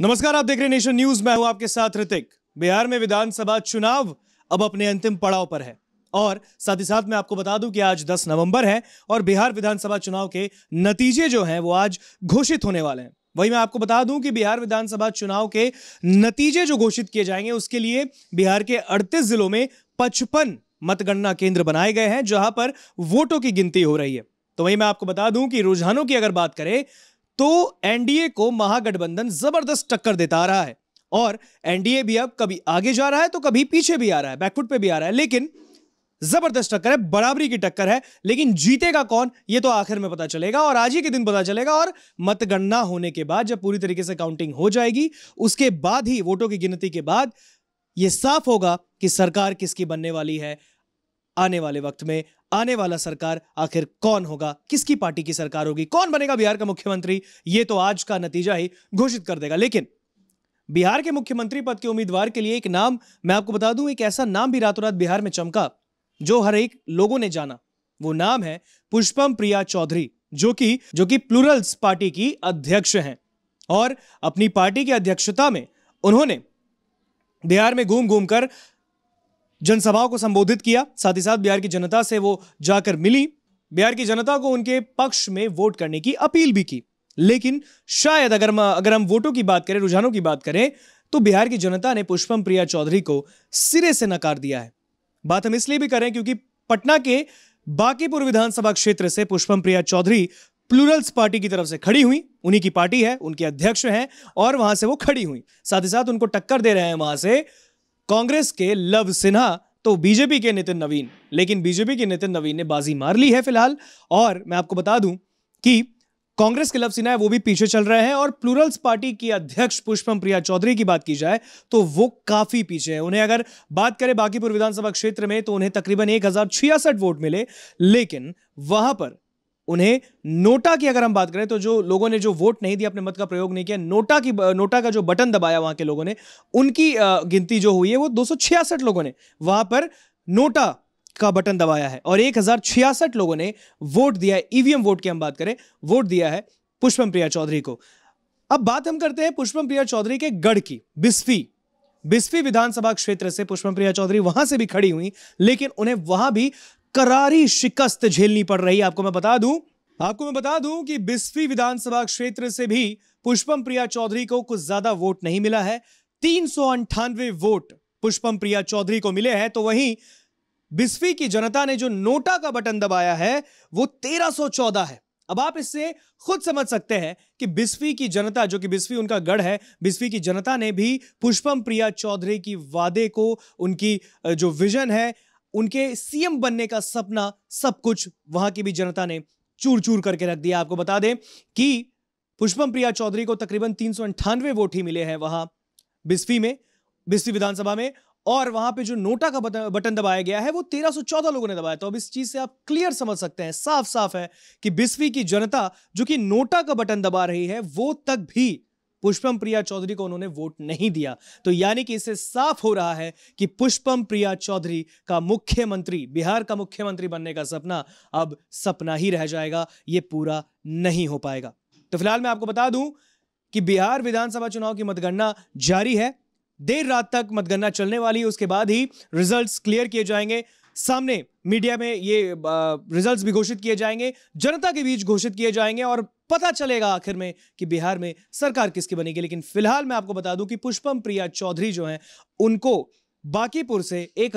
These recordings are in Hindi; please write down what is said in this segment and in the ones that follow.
नमस्कार आप देख रहे नेशन न्यूज मैं हूं आपके साथ ऋतिक बिहार में विधानसभा चुनाव अब अपने अंतिम पड़ाव पर है और साथ ही साथ मैं आपको बता दूं कि आज 10 नवंबर है और बिहार विधानसभा चुनाव के नतीजे जो हैं वो आज घोषित होने वाले हैं वही मैं आपको बता दूं कि बिहार विधानसभा चुनाव के नतीजे जो घोषित किए जाएंगे उसके लिए बिहार के अड़तीस जिलों में पचपन मतगणना केंद्र बनाए गए हैं जहां पर वोटों की गिनती हो रही है तो वही मैं आपको बता दूं कि रुझानों की अगर बात करें तो एनडीए को महागठबंधन जबरदस्त टक्कर देता आ रहा है और एनडीए भी अब कभी आगे जा रहा है तो कभी पीछे भी आ रहा है बैकफुट पे भी आ रहा है लेकिन जबरदस्त टक्कर है बराबरी की टक्कर है लेकिन जीतेगा कौन ये तो आखिर में पता चलेगा और आज ही के दिन पता चलेगा और मतगणना होने के बाद जब पूरी तरीके से काउंटिंग हो जाएगी उसके बाद ही वोटों की गिनती के बाद यह साफ होगा कि सरकार किसकी बनने वाली है आने वाले वक्त में आने वाला सरकार आखिर कौन होगा किसकी पार्टी की सरकार होगी कौन बनेगा बिहार का मुख्यमंत्री ये तो आज का नतीजा ही घोषित कर देगा लेकिन बिहार के मुख्यमंत्री पद के उम्मीदवार के लिए एक नाम मैं आपको बता दूं एक ऐसा नाम भी रातों रात बिहार में चमका जो हर एक लोगों ने जाना वो नाम है पुष्पम प्रिया चौधरी जो कि जो कि प्लूरल्स पार्टी की अध्यक्ष हैं और अपनी पार्टी की अध्यक्षता में उन्होंने बिहार में घूम घूम कर जनसभाओं को संबोधित किया साथ ही साथ बिहार की जनता से वो जाकर मिली बिहार की जनता को उनके पक्ष में वोट करने की अपील भी की लेकिन शायद अगर अगर हम वोटों की बात करें रुझानों की बात करें तो बिहार की जनता ने पुष्पम प्रिया चौधरी को सिरे से नकार दिया है बात हम इसलिए भी करें क्योंकि पटना के बाकीपुर विधानसभा क्षेत्र से पुष्पम प्रिया चौधरी प्लूरल्स पार्टी की तरफ से खड़ी हुई उन्हीं की पार्टी है उनके अध्यक्ष हैं और वहां से वो खड़ी हुई साथ ही साथ उनको टक्कर दे रहे हैं वहां से कांग्रेस के लव सिन्हा तो बीजेपी के नितिन नवीन लेकिन बीजेपी के नितिन नवीन ने बाजी मार ली है फिलहाल और मैं आपको बता दूं कि कांग्रेस के लव सिन्हा है वो भी पीछे चल रहे हैं और प्लूरल्स पार्टी की अध्यक्ष पुष्पम प्रिया चौधरी की बात की जाए तो वो काफी पीछे हैं उन्हें अगर बात करें बाकीपुर विधानसभा क्षेत्र में तो उन्हें तकरीबन एक वोट मिले लेकिन वहां पर उन्हें नोटा की अगर हम बात करें तो जो लोगों ने जो वोट नहीं दिया अपने मत का प्रयोग नहीं किया नोटा की नोटा का जो बटन दबाया वहां के लोगों ने उनकी गिनती जो हुई है वो दो लोगों ने वहां पर नोटा का बटन दबाया है और एक लोगों ने वोट दिया है ईवीएम वोट की हम बात करें वोट दिया है पुष्पम प्रिया चौधरी को अब बात हम करते हैं पुष्पम प्रिया चौधरी के गढ़ की बिस्फी बिस्फी विधानसभा क्षेत्र से पुष्पम प्रिया चौधरी वहां से भी खड़ी हुई लेकिन उन्हें वहां भी करारी शिकस्त झेलनी पड़ रही है आपको मैं बता दूं आपको मैं बता दूं कि बिस्फी विधानसभा क्षेत्र से भी पुष्पम प्रिया चौधरी को कुछ ज्यादा वोट नहीं मिला है तीन वोट पुष्पम प्रिया चौधरी को मिले हैं तो वहीं बिस्फी की जनता ने जो नोटा का बटन दबाया है वो 1314 है अब आप इससे खुद समझ सकते हैं कि बिस्फी की जनता जो कि बिस्फी उनका गढ़ है बिस्फी की जनता ने भी पुष्पम प्रिया चौधरी की वादे को उनकी जो विजन है उनके सीएम बनने का सपना सब कुछ वहां की भी जनता ने चूर चूर करके रख दिया आपको बता दें कि पुष्पम प्रिया चौधरी को तकरीबन तीन सौ अंठानवे वोट ही मिले हैं वहां बिस्फी में बिस्फी विधानसभा में और वहां पे जो नोटा का बटन दबाया गया है वो चौदह लोगों ने दबाया तो अब इस चीज से आप क्लियर समझ सकते हैं साफ साफ है कि बिस्फी की जनता जो कि नोटा का बटन दबा रही है वो तक भी पुष्पम प्रिया चौधरी को उन्होंने वोट नहीं दिया तो यानी कि इससे साफ हो रहा है कि पुष्पम प्रिया चौधरी का मुख्यमंत्री बिहार का मुख्यमंत्री बनने का सपना अब सपना ही रह जाएगा ये पूरा नहीं हो पाएगा तो फिलहाल मैं आपको बता दूं कि बिहार विधानसभा चुनाव की मतगणना जारी है देर रात तक मतगणना चलने वाली है उसके बाद ही रिजल्ट्स क्लियर किए जाएंगे सामने मीडिया में ये रिजल्ट्स भी घोषित किए जाएंगे जनता के बीच घोषित किए जाएंगे और पता चलेगा आखिर में कि बिहार में सरकार किसकी बनेगी लेकिन फिलहाल मैं आपको बता दूं कि पुष्पम प्रिया चौधरी जो हैं उनको बाकीपुर से एक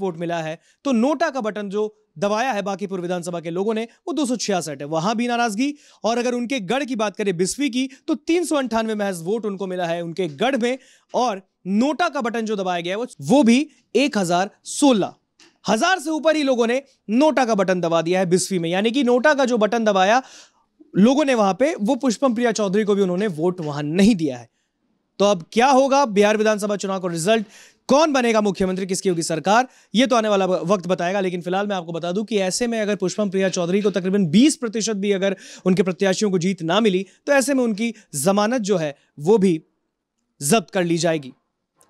वोट मिला है तो नोटा का बटन जो दबाया है बाकीपुर विधानसभा के लोगों ने वो दो है वहां भी नाराजगी और अगर उनके गढ़ की बात करें बिस्वी की तो तीन सौ अंठानवे महज वोट उनको मिला है उनके गढ़ में और नोटा का बटन जो दबाया गया है वो भी एक हजार सोलह हजार से ऊपर ही लोगों ने नोटा का बटन दबा दिया है बिस्वी में यानी कि नोटा का जो बटन दबाया लोगों ने वहां पे वो पुष्पम प्रिया चौधरी को भी उन्होंने वोट वहां नहीं दिया है तो अब क्या होगा बिहार विधानसभा चुनाव का रिजल्ट कौन बनेगा मुख्यमंत्री किसकी होगी सरकार ये तो आने वाला वक्त बताएगा लेकिन फिलहाल मैं आपको बता दूं कि ऐसे में अगर पुष्पम प्रिया चौधरी को तकरीबन 20 प्रतिशत भी अगर उनके प्रत्याशियों को जीत ना मिली तो ऐसे में उनकी जमानत जो है वो भी जब्त कर ली जाएगी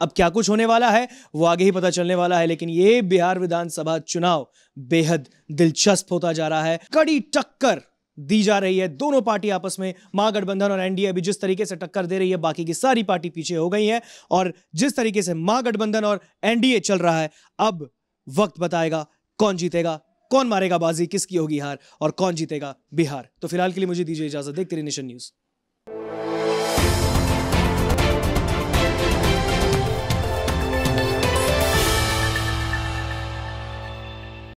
अब क्या कुछ होने वाला है वो आगे ही पता चलने वाला है लेकिन ये बिहार विधानसभा चुनाव बेहद दिलचस्प होता जा रहा है कड़ी टक्कर दी जा रही है दोनों पार्टी आपस में महागठबंधन और एनडीए अभी जिस तरीके से टक्कर दे रही है बाकी की सारी पार्टी पीछे हो गई है और जिस तरीके से महागठबंधन और एनडीए चल रहा है अब वक्त बताएगा कौन जीतेगा कौन मारेगा बाजी किसकी होगी हार और कौन जीतेगा बिहार तो फिलहाल के लिए मुझे दीजिए इजाजत देखते रहिए नेशन न्यूज़